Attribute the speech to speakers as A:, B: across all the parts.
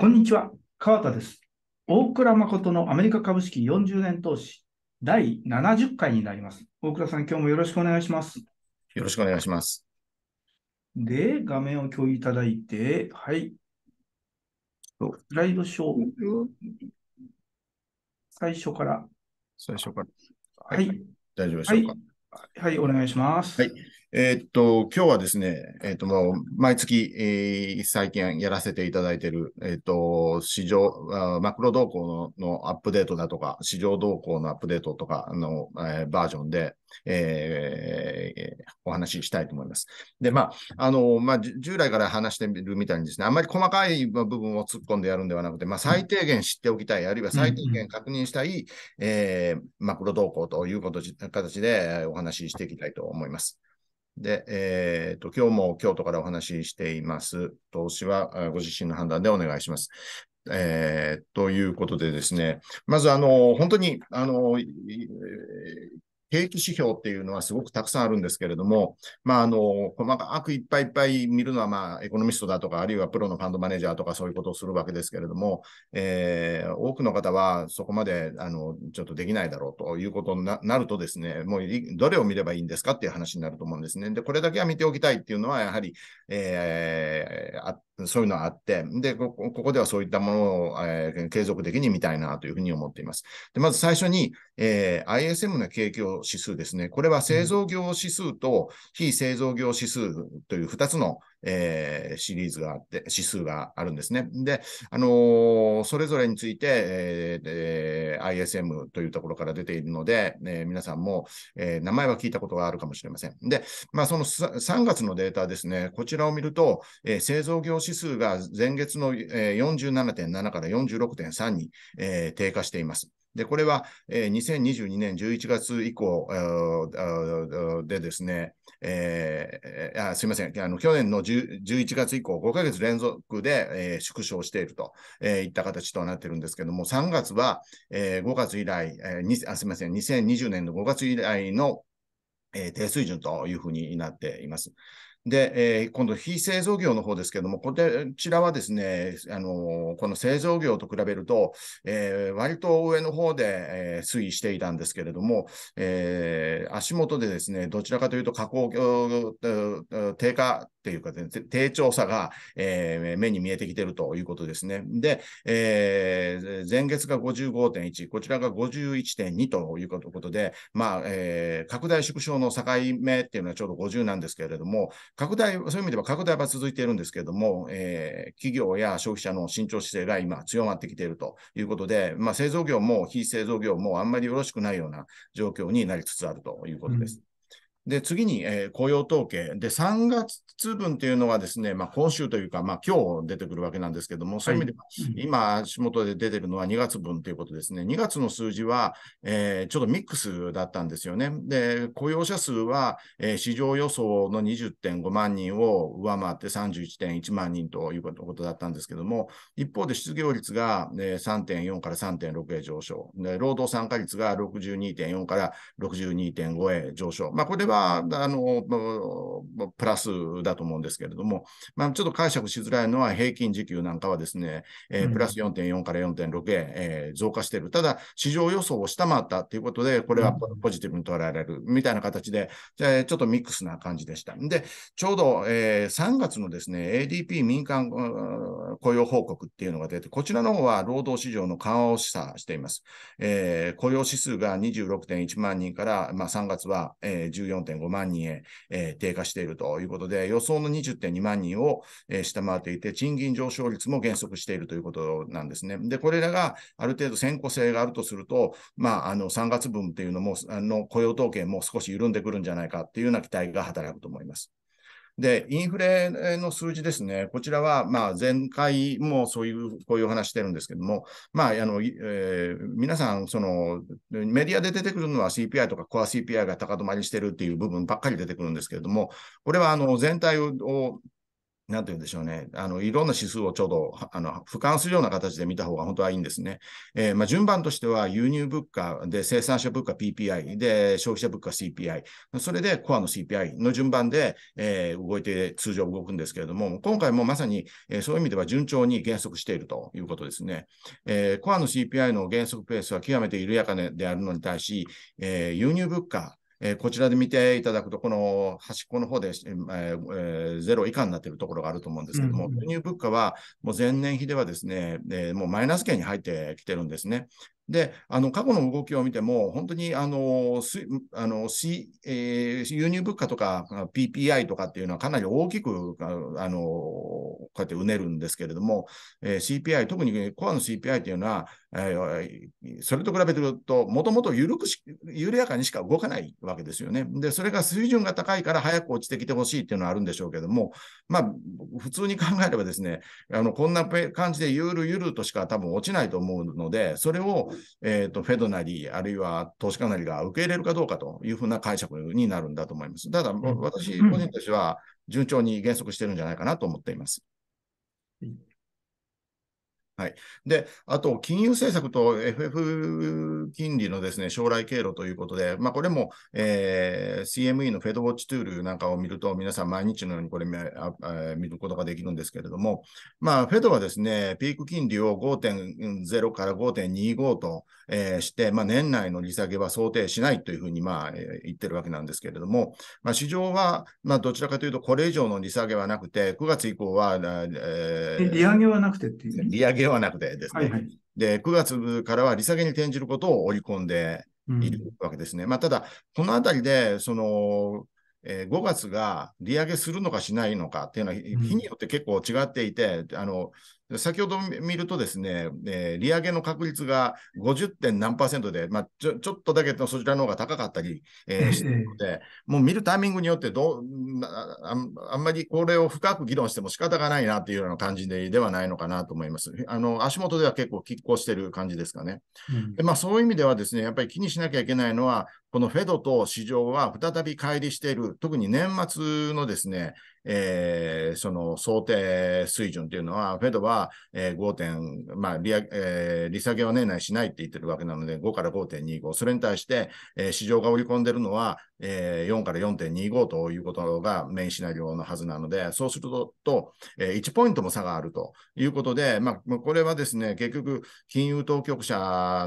A: こんにちは、川田です。大倉誠のアメリカ株式40年投資第70回になります。大倉さん、今日もよろしくお願いします。よろしくお願いします。で、画面を共有いただいて、はい。スライドショー。最初から。最初から。はい。はい、大丈夫でしょうか、はい。はい、お願いします。はい。えー、っと、今日はですね、えー、っと、もう毎月、えー、最近やらせていただいている、えっと、市場、マクロ動向のアップデートだとか、市場動向のアップデートとかの、えバージョンで、えー、お話ししたいと思います。で、まあ、あの、まあ、従来から話してるみたいにですね、あんまり細かい部分を突っ込んでやるんではなくて、まあ、最低限知っておきたい、あるいは最低限確認したい、えー、マクロ動向ということ、形でお話ししていきたいと思います。で、えっ、ー、と、今日も京都からお話ししています。投資はご自身の判断でお願いします。えー、ということでですね、まず、あの、本当に、あの、景気指標っていうのはすごくたくさんあるんですけれども、まあ、あの、細かくいっぱいいっぱい見るのは、まあ、エコノミストだとか、あるいはプロのファンドマネージャーとかそういうことをするわけですけれども、えー、多くの方はそこまで、あの、ちょっとできないだろうということになるとですね、もうどれを見ればいいんですかっていう話になると思うんですね。で、これだけは見ておきたいっていうのは、やはり、えー、あって、そういうのはあって、で、ここではそういったものを、えー、継続的に見たいなというふうに思っています。で、まず最初に、えー、ISM の景況指数ですね。これは製造業指数と非製造業指数という2つの、えー、シリーズがあって、指数があるんですね。で、あのー、それぞれについて、えーえ ISM というところから出ているので、えー、皆さんも、えー、名前は聞いたことがあるかもしれません。で、まあ、その 3, 月のデータですね、こちらを見ると、えー、製造業指数が前月の、47.7から46.3に、えー、低下しています。で、これは、えー、2022年11月以降でですね、えー、あすみませんあの、去年の11月以降、5か月連続で、えー、縮小していると、えー、いった形となっているんですけれども、3月は、えー、5月以来、えー、あすみません、2020年の5月以来の、えー、低水準というふうになっています。で、えー、今度、非製造業の方ですけれども、こちらはですね、あのー、この製造業と比べると、えー、割と上の方で、えー、推移していたんですけれども、えー、足元でですね、どちらかというと、加工業、低下っていうか、低調さが、えー、目に見えてきてるということですね。で、えー、前月が55.1、こちらが51.2ということで、まあ、えー、拡大縮小の境目っていうのはちょうど50なんですけれども、拡大、そういう意味では拡大は続いているんですけれども、えー、企業や消費者の慎重姿勢が今強まってきているということで、まあ、製造業も非製造業もあんまりよろしくないような状況になりつつあるということです。うんで、次に、えー、雇用統計。で、3月分というのはですね、まあ、今週というか、まあ、今日出てくるわけなんですけども、そういう意味では、はい、今、足元で出てるのは2月分ということですね。2月の数字は、えー、ちょっとミックスだったんですよね。で、雇用者数は、えー、市場予想の20.5万人を上回って31.1万人ということだったんですけども、一方で失業率が、ね、3.4から3.6へ上昇。で、労働参加率が62.4から62.5へ上昇。まあ、これは、あの、プラスだと思うんですけれども、まあ、ちょっと解釈しづらいのは、平均時給なんかはですね、えー、プラス4.4から4.6へ、えー、増加している。ただ、市場予想を下回ったということで、これはポジティブに捉えられるみたいな形で、えー、ちょっとミックスな感じでした。で、ちょうど、えー、3月のですね、ADP 民間雇用報告っていうのが出て、こちらの方は労働市場の緩和を示唆しています。えー、雇用指数が26.1万人から、まあ、3月は、えー、14 24.5万人へ、えー、低下しているということで、予想の20.2万人を、えー、下回っていて、賃金上昇率も減速しているということなんですね。で、これらがある程度先行性があるとすると、まあ、あの3月分っていうのも、あの雇用統計も少し緩んでくるんじゃないかっていうような期待が働くと思います。で、インフレの数字ですね、こちらは、まあ、前回もそういう、こういう話してるんですけども、まあ、あの、えー、皆さん、その、メディアで出てくるのは CPI とかコア CPI が高止まりしてるっていう部分ばっかり出てくるんですけれども、これは、あの、全体を、なんて言うんでしょうね。あの、いろんな指数をちょうど、あの、俯瞰するような形で見た方が本当はいいんですね。えー、まあ、順番としては、輸入物価で生産者物価 PPI で消費者物価 CPI、それでコアの CPI の順番で、えー、動いて、通常動くんですけれども、今回もまさに、えー、そういう意味では順調に減速しているということですね。えー、コアの CPI の減速ペースは極めて緩やかであるのに対し、えー、輸入物価えー、こちらで見ていただくと、この端っこの方で、えーえゼロ以下になっているところがあると思うんですけども、うん、輸入物価はもう前年比ではですね、えー、もうマイナス圏に入ってきてるんですね。で、あの過去の動きを見ても、本当にあのあのし、えー、輸入物価とか PPI とかっていうのはかなり大きくあのこうやってうねるんですけれども、えー、CPI、特にコアの CPI っていうのは、えー、それと比べてると、もともと緩くし、緩やかにしか動かないわけですよね。で、それが水準が高いから早く落ちてきてほしいっていうのはあるんでしょうけども、まあ、普通に考えればですね、あの、こんな感じでゆるゆるとしか多分落ちないと思うので、それを、えっ、ー、と、フェドなり、あるいは投資家なりが受け入れるかどうかというふうな解釈になるんだと思います。ただ、私個人としては、順調に減速してるんじゃないかなと思っています。うんはい、であと、金融政策と FF 金利のです、ね、将来経路ということで、まあ、これも、えー、CME のフェドウォッチトゥールなんかを見ると、皆さん毎日のようにこれ見,、見ることができるんですけれども、まあ、フェドはですねピーク金利を5.0から5.25と、えー、して、まあ、年内の利下げは想定しないというふうに、まあ言ってるわけなんですけれども、まあ、市場は、まあ、どちらかというと、これ以上の利下げはなくて、9月以降は、えー、利上げはなくてっていう、ね、利上げはなくてですね、はいはい、で9月からは利下げに転じることを織り込んでいるわけですね。うん、まあ、ただ、このあたりでその、えー、5月が利上げするのかしないのかっていうのは、日によって結構違っていて、うん、あの先ほど見るとですね、えー、利上げの確率が50点何パーセントで、まあ、ちょちょっとだけそちらの方が高かったり、えー、しているので、もう見るタイミングによってどあんまりこれを深く議論しても仕方がないなというような感じでではないのかなと思います。あの足元では結構拮抗している感じですかね、うん、でまあ。そういう意味ではですね、やっぱり気にしなきゃいけないのは、このフェドと市場は再び乖離している、特に年末のですね、えー、その想定水準というのは、フェドは、えー、5点、まあ利えー、利下げは年内しないって言ってるわけなので、5から5.25、それに対して、えー、市場が織り込んでるのは、えー、4から4.25ということがメインシナリオのはずなので、そうするとと、えー、1ポイントも差があるということで、まあ、これはですね、結局、金融当局者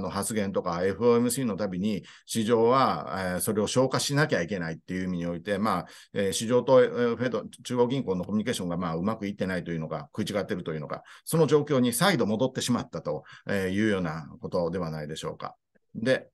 A: の発言とか FOMC のたびに、市場は、えー、それを消化しなきゃいけないっていう意味において、まあえー、市場と、えー、フェド中央銀行のコミュニケーションがまあうまくいってないというのか、食い違っているというのか、その状況に再度戻ってしまったというようなことではないでしょうか。で、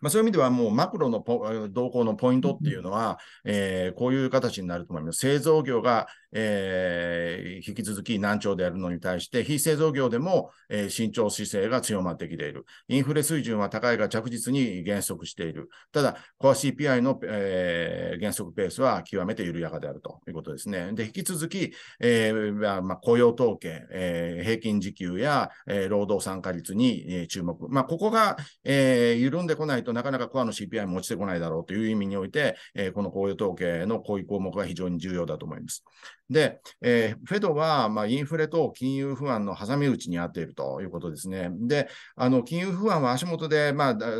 A: まあ、そういう意味では、もうマクロの動向のポイントっていうのは、えー、こういう形になると思います。製造業が、えー、引き続き難聴であるのに対して、非製造業でも、えー、慎重姿勢が強まってきている。インフレ水準は高いが着実に減速している。ただ、コア CPI の、えー、減速ペースは極めて緩やかであるとことですね。で、引き続き、えーまあ、雇用統計、えー、平均時給や、えー、労働参加率に、えー、注目。まあ、ここが、えー、緩んでこないとなかなかコアの CPI も落ちてこないだろうという意味において、えー、この雇用統計のこういう項目が非常に重要だと思います。で、えー、フェドは、まあ、インフレと金融不安の挟み撃ちにあっているということですね。で、あの金融不安は足元で、まあ、だい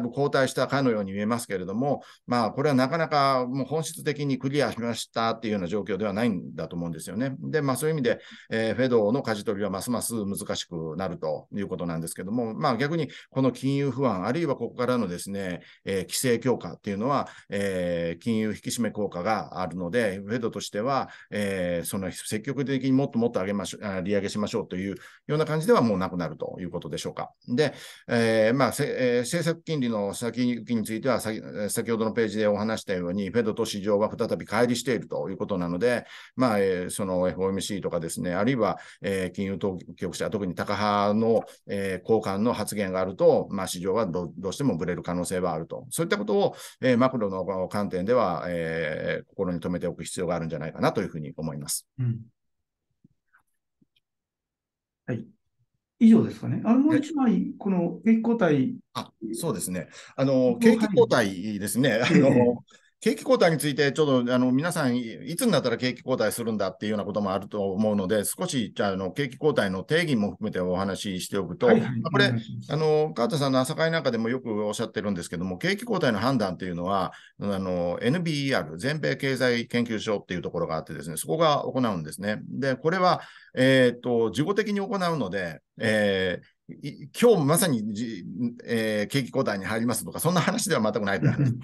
A: ぶ後退したかのように見えますけれども、まあ、これはなかなかもう本質的にクリアしましたっていうような状況ではないんだと思うんですよね。で、まあ、そういう意味で、えー、フェドの舵取りはますます難しくなるということなんですけども、まあ、逆にこの金融不安、あるいはここからのですね、えー、規制強化っていうのは、えー、金融引き締め効果があるので、フェドとしては、えー、その積極的にもっともっと上げましょう、利上げしましょうというような感じではもうなくなるということでしょうか。で、えーまあえー、政策金利の先行きについては先、先ほどのページでお話したように、フェドと市場は再び乖離しているということなので、まあ、えー、その FOMC とかですね、あるいは、えー、金融当局者、特に高派の、えー、交換の発言があると、まあ、市場はどどうしてもぶれる可能性はあると。そういったことを、えー、マクロの観点では、えー、心に留めておく必要があるんじゃないかななというふうに思います。うん、はい。以上ですかね。あのもう一枚、この景気後退。あ、そうですね。あの、景気交代ですね。あの、景気後退について、ちょっとあの皆さん、いつになったら景気後退するんだっていうようなこともあると思うので、少しじゃあの景気後退の定義も含めてお話ししておくと、はいはい、これ、あの川田さんの朝会なんかでもよくおっしゃってるんですけども、景気後退の判断っていうのは、NBER、全米経済研究所っていうところがあってですね、そこが行うんですね。で、これは、えー、っと事後的に行うので、えー今日まさにじ、えー、景気後退に入りますとか、そんな話では全くないという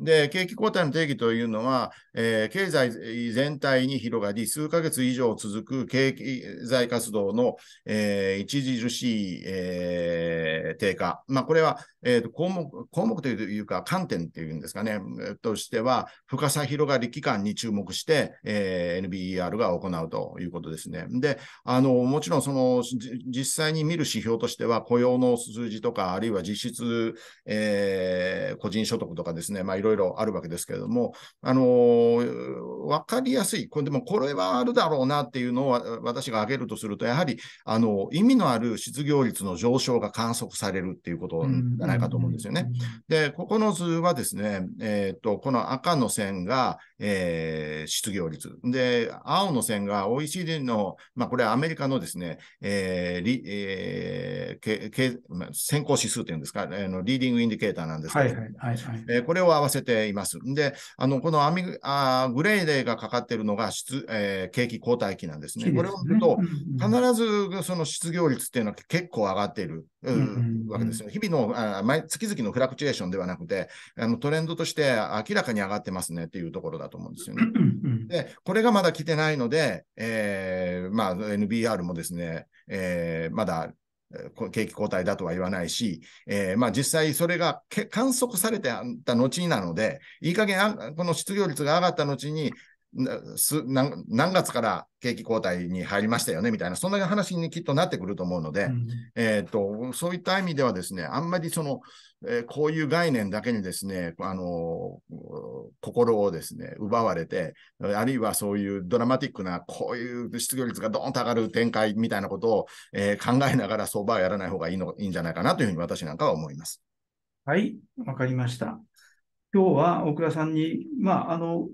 A: で、景気後退の定義というのは、えー、経済全体に広がり、数ヶ月以上続く経済活動の、えー、著しい、えー、低下、まあ、これは、えーと、と項目項目というか、観点というんですかね、としては、深さ広がり期間に注目して、えー、NBER が行うということですね。で、あのもちろんその実際に見る指指標としては、雇用の数字とか、あるいは実質、えー、個人所得とかですね、まあ、いろいろあるわけですけれども、あのー、分かりやすい、これでもこれはあるだろうなっていうのを私が挙げるとすると、やはりあの意味のある失業率の上昇が観測されるっていうことじゃないかと思うんですよね。で、ここの図はですね、えー、っとこの赤の線が、えー、失業率。で、青の線が OECD の、まあ、これはアメリカのですね、えーえー、け先行指数というんですか、えー、のリーディングインディケーターなんですけど、えこれを合わせています。で、あのこのアミあグレーデーがかかっているのが失、えー、景気後退期なんですね。すねこれを見ると、必ずその失業率っていうのは結構上がっている、わけですよ。日々のあ毎月々のフラクチュエーションではなくて、あのトレンドとして明らかに上がってますねっていうところだと思うんですよね。で、これがまだ来てないので、えー、まあ、NBR もですね、えー、まだ景気後退だとは言わないし、えー、まあ実際それが観測されてた後なので、いい加減この失業率が上がった後に、何月から景気後退に入りましたよねみたいな、そんな話にきっとなってくると思うので、うん、えーと、そういった意味では、ですねあんまりその、えー、こういう概念だけにですね、あの心をですね奪われて、あるいはそういうドラマティックな、こういう失業率がどんンと上がる展開みたいなことを、えー、考えながら相場をやらない方がいいのいいんじゃないかなというふうに私なんかは思います。はい、わかりました。今日は大倉さんに、まあ、あの、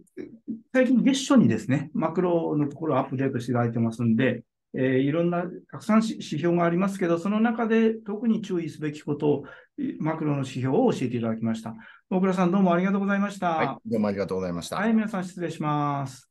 A: 最近月初にですね、マクロのところをアップデートしていただいてますんで、えー、いろんな、たくさん指標がありますけど、その中で特に注意すべきことを、マクロの指標を教えていただきました。大倉さん、どうもありがとうございました。はい、どうもありがとうございました。はい、皆さん失礼します。